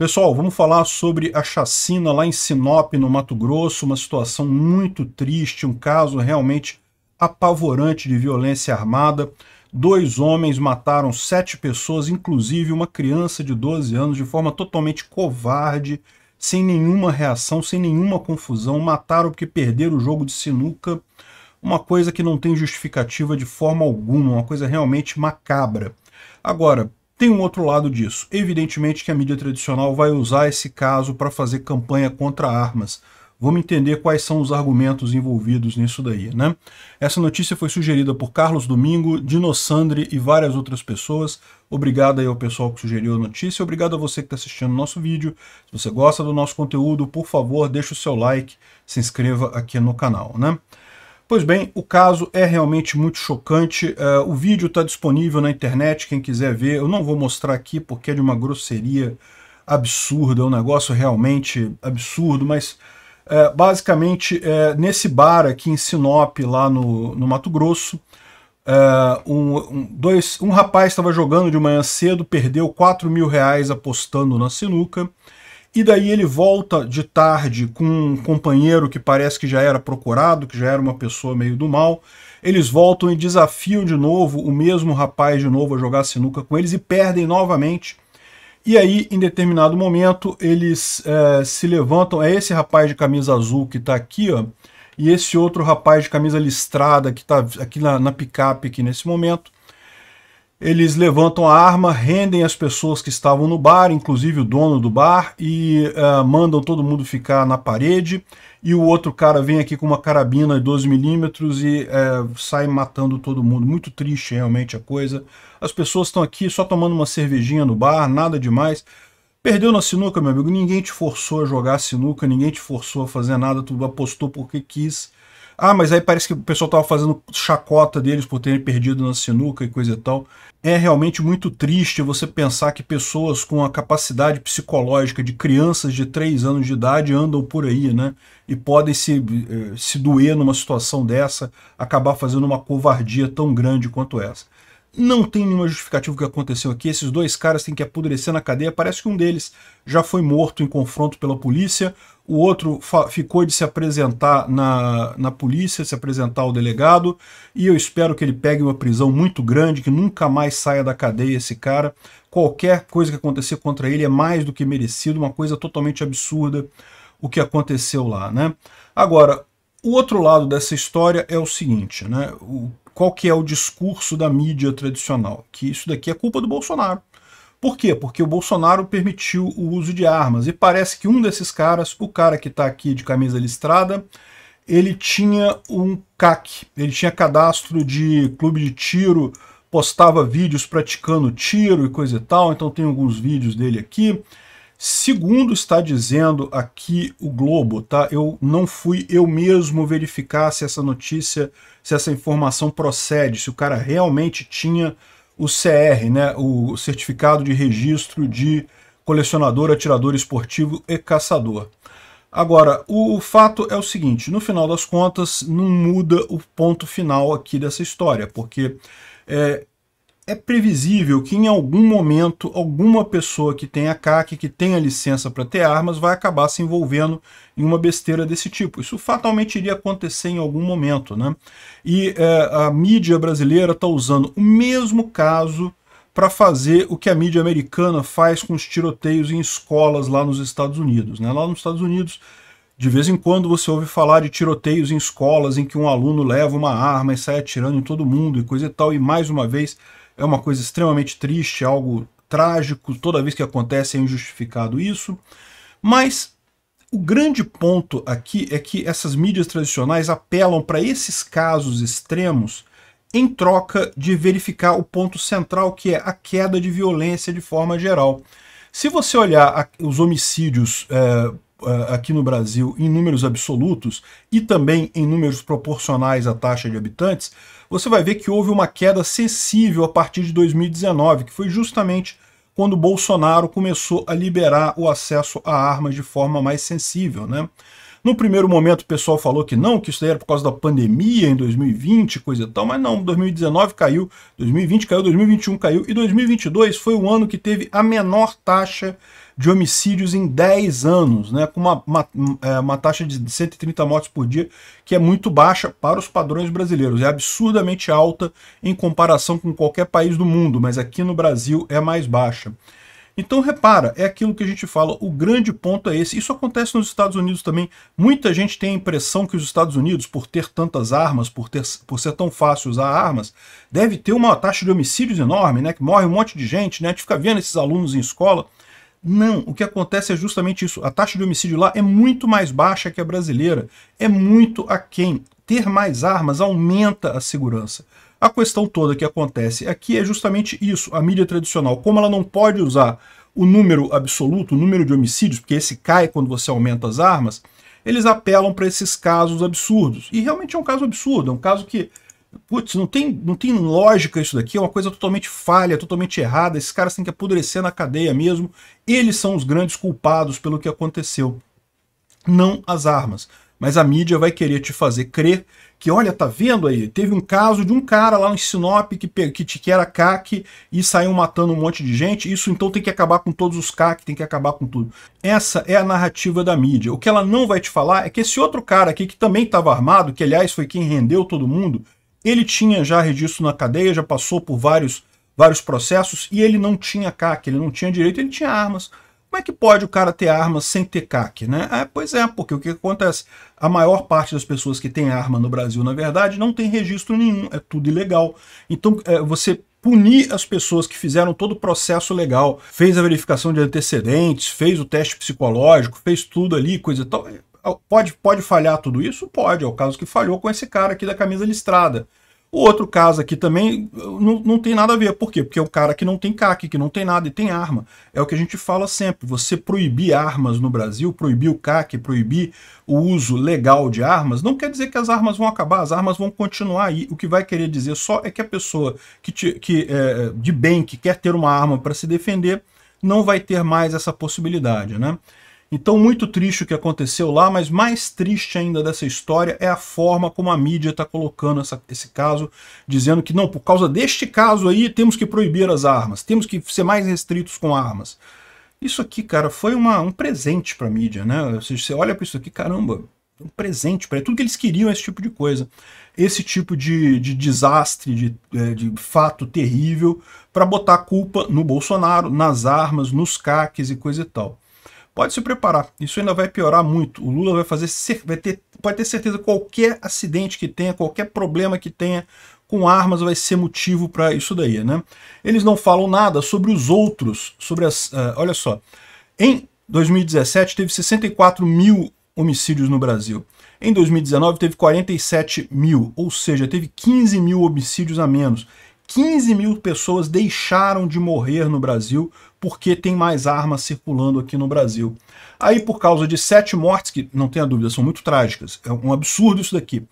Pessoal, vamos falar sobre a chacina lá em Sinop, no Mato Grosso, uma situação muito triste, um caso realmente apavorante de violência armada. Dois homens mataram sete pessoas, inclusive uma criança de 12 anos, de forma totalmente covarde, sem nenhuma reação, sem nenhuma confusão. Mataram porque perderam o jogo de sinuca, uma coisa que não tem justificativa de forma alguma, uma coisa realmente macabra. Agora, tem um outro lado disso. Evidentemente que a mídia tradicional vai usar esse caso para fazer campanha contra armas. Vamos entender quais são os argumentos envolvidos nisso daí, né? Essa notícia foi sugerida por Carlos Domingo, Dinossandre e várias outras pessoas. Obrigado aí ao pessoal que sugeriu a notícia. Obrigado a você que está assistindo o nosso vídeo. Se você gosta do nosso conteúdo, por favor, deixe o seu like, se inscreva aqui no canal, né? Pois bem, o caso é realmente muito chocante. Uh, o vídeo está disponível na internet, quem quiser ver. Eu não vou mostrar aqui porque é de uma grosseria absurda, é um negócio realmente absurdo, mas uh, basicamente uh, nesse bar aqui em Sinop, lá no, no Mato Grosso, um, um, dois, um rapaz estava jogando de manhã cedo, perdeu 4 mil reais apostando na sinuca. E daí ele volta de tarde com um companheiro que parece que já era procurado, que já era uma pessoa meio do mal. Eles voltam e desafiam de novo o mesmo rapaz de novo a jogar sinuca com eles e perdem novamente. E aí, em determinado momento, eles é, se levantam. É esse rapaz de camisa azul que está aqui, ó, e esse outro rapaz de camisa listrada que está aqui na, na picape aqui nesse momento. Eles levantam a arma, rendem as pessoas que estavam no bar, inclusive o dono do bar, e uh, mandam todo mundo ficar na parede. E o outro cara vem aqui com uma carabina 12mm e uh, sai matando todo mundo. Muito triste realmente a coisa. As pessoas estão aqui só tomando uma cervejinha no bar, nada demais. Perdeu na sinuca, meu amigo, ninguém te forçou a jogar sinuca, ninguém te forçou a fazer nada, tu apostou porque quis. Ah, mas aí parece que o pessoal tava fazendo chacota deles por terem perdido na sinuca e coisa e tal. É realmente muito triste você pensar que pessoas com a capacidade psicológica de crianças de 3 anos de idade andam por aí, né? E podem se, eh, se doer numa situação dessa, acabar fazendo uma covardia tão grande quanto essa. Não tem nenhuma justificativa o que aconteceu aqui. Esses dois caras têm que apodrecer na cadeia. Parece que um deles já foi morto em confronto pela polícia. O outro ficou de se apresentar na, na polícia, se apresentar ao delegado. E eu espero que ele pegue uma prisão muito grande, que nunca mais saia da cadeia esse cara. Qualquer coisa que acontecer contra ele é mais do que merecido, uma coisa totalmente absurda o que aconteceu lá. Né? Agora, o outro lado dessa história é o seguinte, né? O qual que é o discurso da mídia tradicional? Que isso daqui é culpa do Bolsonaro. Por quê? Porque o Bolsonaro permitiu o uso de armas. E parece que um desses caras, o cara que está aqui de camisa listrada, ele tinha um CAC, ele tinha cadastro de clube de tiro, postava vídeos praticando tiro e coisa e tal, então tem alguns vídeos dele aqui. Segundo está dizendo aqui o Globo, tá? Eu não fui eu mesmo verificar se essa notícia, se essa informação procede, se o cara realmente tinha o CR, né? O certificado de registro de colecionador, atirador esportivo e caçador. Agora, o fato é o seguinte, no final das contas, não muda o ponto final aqui dessa história, porque é, é previsível que em algum momento alguma pessoa que tenha CAC, que tenha licença para ter armas, vai acabar se envolvendo em uma besteira desse tipo. Isso fatalmente iria acontecer em algum momento. Né? E é, a mídia brasileira está usando o mesmo caso para fazer o que a mídia americana faz com os tiroteios em escolas lá nos Estados Unidos. Né? Lá nos Estados Unidos, de vez em quando você ouve falar de tiroteios em escolas em que um aluno leva uma arma e sai atirando em todo mundo e coisa e tal, e mais uma vez é uma coisa extremamente triste, é algo trágico, toda vez que acontece é injustificado isso. Mas o grande ponto aqui é que essas mídias tradicionais apelam para esses casos extremos em troca de verificar o ponto central que é a queda de violência de forma geral. Se você olhar os homicídios é, eh, aqui no Brasil em números absolutos e também em números proporcionais à taxa de habitantes, você vai ver que houve uma queda sensível a partir de 2019, que foi justamente quando Bolsonaro começou a liberar o acesso a armas de forma mais sensível. Né? No primeiro momento o pessoal falou que não, que isso daí era por causa da pandemia em 2020, coisa e tal, mas não, 2019 caiu, 2020 caiu, 2021 caiu e 2022 foi o ano que teve a menor taxa de homicídios em 10 anos, né, com uma, uma, é, uma, taxa de 130 mortes por dia, que é muito baixa para os padrões brasileiros. É absurdamente alta em comparação com qualquer país do mundo, mas aqui no Brasil é mais baixa. Então repara, é aquilo que a gente fala, o grande ponto é esse. Isso acontece nos Estados Unidos também. Muita gente tem a impressão que os Estados Unidos, por ter tantas armas, por, ter, por ser tão fácil usar armas, deve ter uma taxa de homicídios enorme, né? Que morre um monte de gente, né? A gente fica vendo esses alunos em escola não, o que acontece é justamente isso. A taxa de homicídio lá é muito mais baixa que a brasileira. É muito aquém. Ter mais armas aumenta a segurança. A questão toda que acontece aqui é justamente isso. A mídia tradicional, como ela não pode usar o número absoluto, o número de homicídios, porque esse cai quando você aumenta as armas, eles apelam para esses casos absurdos. E realmente é um caso absurdo, é um caso que Putz, não tem, não tem lógica isso daqui, é uma coisa totalmente falha, totalmente errada. Esses caras têm que apodrecer na cadeia mesmo. Eles são os grandes culpados pelo que aconteceu. Não as armas. Mas a mídia vai querer te fazer crer que, olha, tá vendo aí? Teve um caso de um cara lá em Sinop que, que, que era CAC e saiu matando um monte de gente. Isso então tem que acabar com todos os CAC, tem que acabar com tudo. Essa é a narrativa da mídia. O que ela não vai te falar é que esse outro cara aqui, que também estava armado, que aliás foi quem rendeu todo mundo, ele tinha já registro na cadeia, já passou por vários, vários processos e ele não tinha CAC, ele não tinha direito, ele tinha armas. Como é que pode o cara ter armas sem ter CAC, né? É, pois é, porque o que acontece? A maior parte das pessoas que tem arma no Brasil, na verdade, não tem registro nenhum, é tudo ilegal. Então, é, você punir as pessoas que fizeram todo o processo legal, fez a verificação de antecedentes, fez o teste psicológico, fez tudo ali, coisa e tal, Pode, pode falhar tudo isso? Pode. É o caso que falhou com esse cara aqui da camisa listrada. O outro caso aqui também não, não tem nada a ver. Por quê? Porque é o cara que não tem CAC, que não tem nada e tem arma. É o que a gente fala sempre. Você proibir armas no Brasil, proibir o CAC, proibir o uso legal de armas, não quer dizer que as armas vão acabar, as armas vão continuar aí. O que vai querer dizer só é que a pessoa que, te, que é, de bem, que quer ter uma arma para se defender, não vai ter mais essa possibilidade, né? Então, muito triste o que aconteceu lá, mas mais triste ainda dessa história é a forma como a mídia está colocando essa, esse caso, dizendo que não, por causa deste caso aí, temos que proibir as armas, temos que ser mais restritos com armas. Isso aqui, cara, foi uma, um presente para a mídia, né? Você, você olha para isso aqui, caramba, um presente para tudo que eles queriam esse tipo de coisa esse tipo de, de desastre de, é, de, fato terrível para botar a culpa no Bolsonaro nas armas nos caques e coisa e tal pode se preparar. Isso ainda vai piorar muito. O Lula vai fazer, vai ter, pode ter certeza qualquer acidente que tenha, qualquer problema que tenha com armas vai ser motivo para isso daí, né? Eles não falam nada sobre os outros, sobre as, uh, olha só, em 2017 teve 64 mil homicídios no Brasil. Em 2019 teve 47 mil, ou seja, teve 15 mil homicídios a menos. 15 mil pessoas deixaram de morrer no Brasil porque tem mais armas circulando aqui no Brasil. Aí, por causa de sete mortes, que não tenha dúvida, são muito trágicas, é um absurdo isso daqui.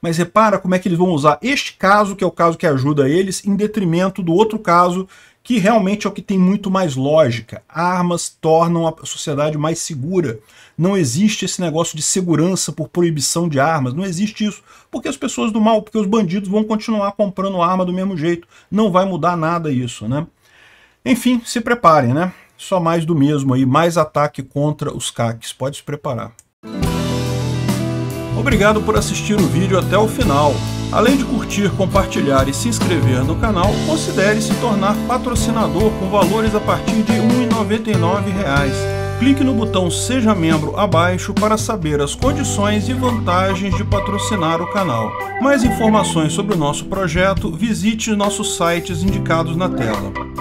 Mas repara como é que eles vão usar este caso, que é o caso que ajuda eles, em detrimento do outro caso, que realmente é o que tem muito mais lógica. Armas tornam a sociedade mais segura. Não existe esse negócio de segurança por proibição de armas, não existe isso. Porque as pessoas do mal, porque os bandidos vão continuar comprando arma do mesmo jeito. Não vai mudar nada isso, né? Enfim, se preparem, né? Só mais do mesmo aí, mais ataque contra os CACs. Pode se preparar. Obrigado por assistir o vídeo até o final. Além de curtir, compartilhar e se inscrever no canal, considere se tornar patrocinador com valores a partir de R$ 1,99 clique no botão Seja Membro abaixo para saber as condições e vantagens de patrocinar o canal. Mais informações sobre o nosso projeto, visite nossos sites indicados na tela.